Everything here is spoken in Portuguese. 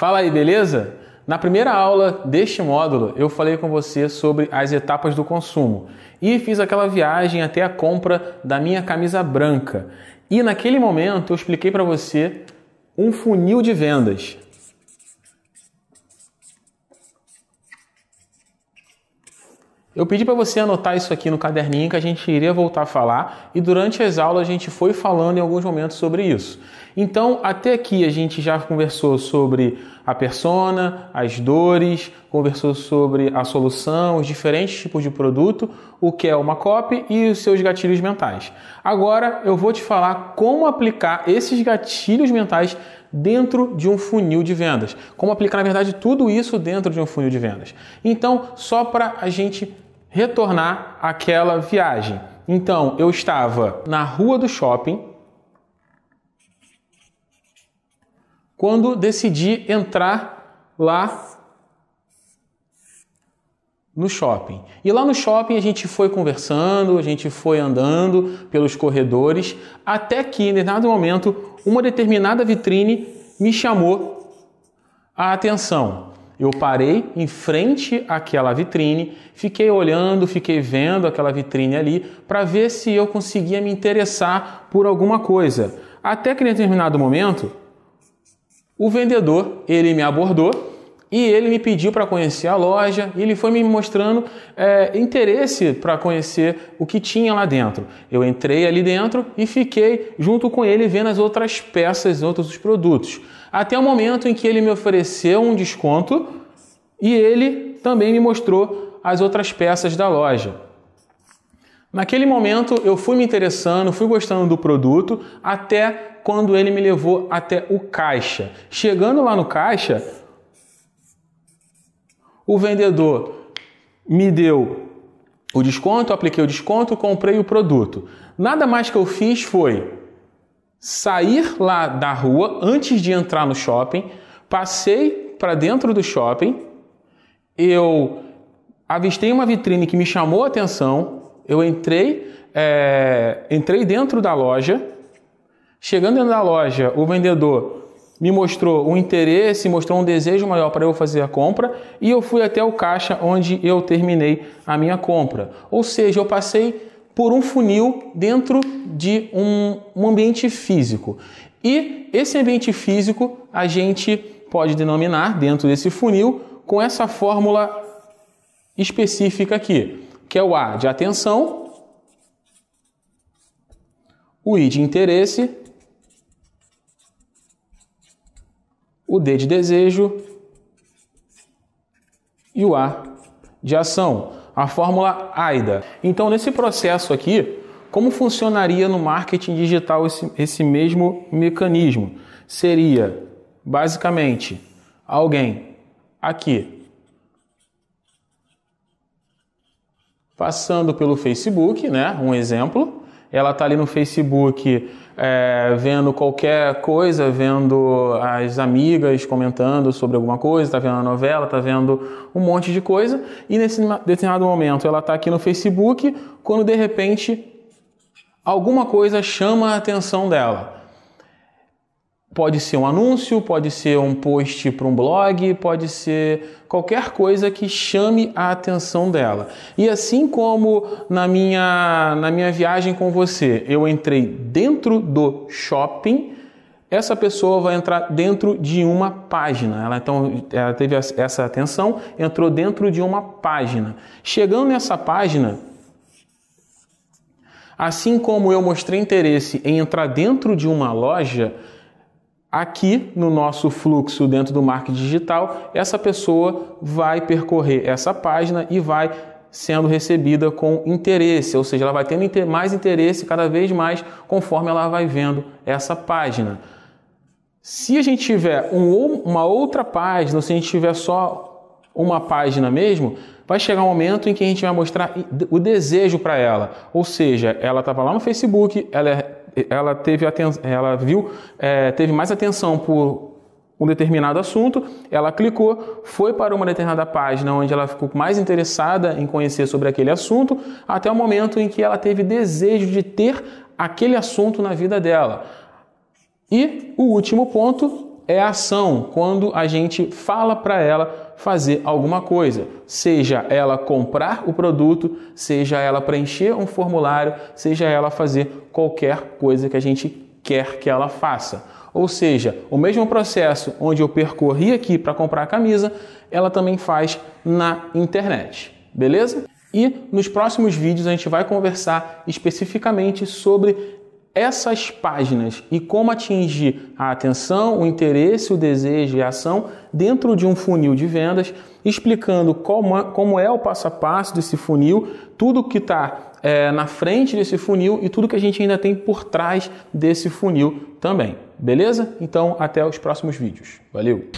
Fala aí, beleza? Na primeira aula deste módulo, eu falei com você sobre as etapas do consumo e fiz aquela viagem até a compra da minha camisa branca. E naquele momento eu expliquei para você um funil de vendas. Eu pedi para você anotar isso aqui no caderninho que a gente iria voltar a falar e durante as aulas a gente foi falando em alguns momentos sobre isso. Então, até aqui a gente já conversou sobre a persona, as dores, conversou sobre a solução, os diferentes tipos de produto, o que é uma copy e os seus gatilhos mentais. Agora eu vou te falar como aplicar esses gatilhos mentais dentro de um funil de vendas. Como aplicar, na verdade, tudo isso dentro de um funil de vendas. Então, só para a gente retornar àquela viagem. Então, eu estava na rua do shopping, quando decidi entrar lá no shopping. E lá no shopping a gente foi conversando, a gente foi andando pelos corredores, até que em determinado momento uma determinada vitrine me chamou a atenção. Eu parei em frente àquela vitrine, fiquei olhando, fiquei vendo aquela vitrine ali para ver se eu conseguia me interessar por alguma coisa. Até que em determinado momento o vendedor, ele me abordou e ele me pediu para conhecer a loja e ele foi me mostrando é, interesse para conhecer o que tinha lá dentro. Eu entrei ali dentro e fiquei junto com ele vendo as outras peças, outros produtos, até o momento em que ele me ofereceu um desconto e ele também me mostrou as outras peças da loja. Naquele momento eu fui me interessando, fui gostando do produto, até quando ele me levou até o caixa. Chegando lá no caixa, o vendedor me deu o desconto, apliquei o desconto, comprei o produto. Nada mais que eu fiz foi sair lá da rua antes de entrar no shopping, passei para dentro do shopping, eu avistei uma vitrine que me chamou a atenção, eu entrei, é, entrei dentro da loja. Chegando dentro da loja, o vendedor me mostrou um interesse, mostrou um desejo maior para eu fazer a compra e eu fui até o caixa onde eu terminei a minha compra. Ou seja, eu passei por um funil dentro de um, um ambiente físico. E esse ambiente físico a gente pode denominar dentro desse funil com essa fórmula específica aqui que é o A de atenção, o I de interesse, o D de desejo e o A de ação, a fórmula AIDA. Então, nesse processo aqui, como funcionaria no marketing digital esse, esse mesmo mecanismo? Seria basicamente alguém aqui passando pelo Facebook, né? Um exemplo. Ela está ali no Facebook é, vendo qualquer coisa, vendo as amigas comentando sobre alguma coisa, está vendo a novela, está vendo um monte de coisa. E nesse determinado momento ela está aqui no Facebook, quando de repente alguma coisa chama a atenção dela Pode ser um anúncio, pode ser um post para um blog, pode ser qualquer coisa que chame a atenção dela. E assim como na minha, na minha viagem com você, eu entrei dentro do shopping, essa pessoa vai entrar dentro de uma página. Ela então ela teve essa atenção, entrou dentro de uma página. Chegando nessa página, assim como eu mostrei interesse em entrar dentro de uma loja, Aqui no nosso fluxo dentro do marketing digital, essa pessoa vai percorrer essa página e vai sendo recebida com interesse, ou seja, ela vai tendo mais interesse cada vez mais conforme ela vai vendo essa página. Se a gente tiver um, uma outra página, se a gente tiver só uma página mesmo, vai chegar um momento em que a gente vai mostrar o desejo para ela. Ou seja, ela estava lá no Facebook, ela é ela teve ela viu, é, teve mais atenção por um determinado assunto, ela clicou, foi para uma determinada página onde ela ficou mais interessada em conhecer sobre aquele assunto, até o momento em que ela teve desejo de ter aquele assunto na vida dela. E o último ponto é ação, quando a gente fala para ela fazer alguma coisa, seja ela comprar o produto, seja ela preencher um formulário, seja ela fazer qualquer coisa que a gente quer que ela faça. Ou seja, o mesmo processo onde eu percorri aqui para comprar a camisa, ela também faz na internet, beleza? E nos próximos vídeos a gente vai conversar especificamente sobre essas páginas e como atingir a atenção, o interesse, o desejo e a ação dentro de um funil de vendas, explicando como é, o passo a passo desse funil, tudo que está é, na frente desse funil e tudo que a gente ainda tem por trás desse funil também. Beleza? Então, até os próximos vídeos. Valeu!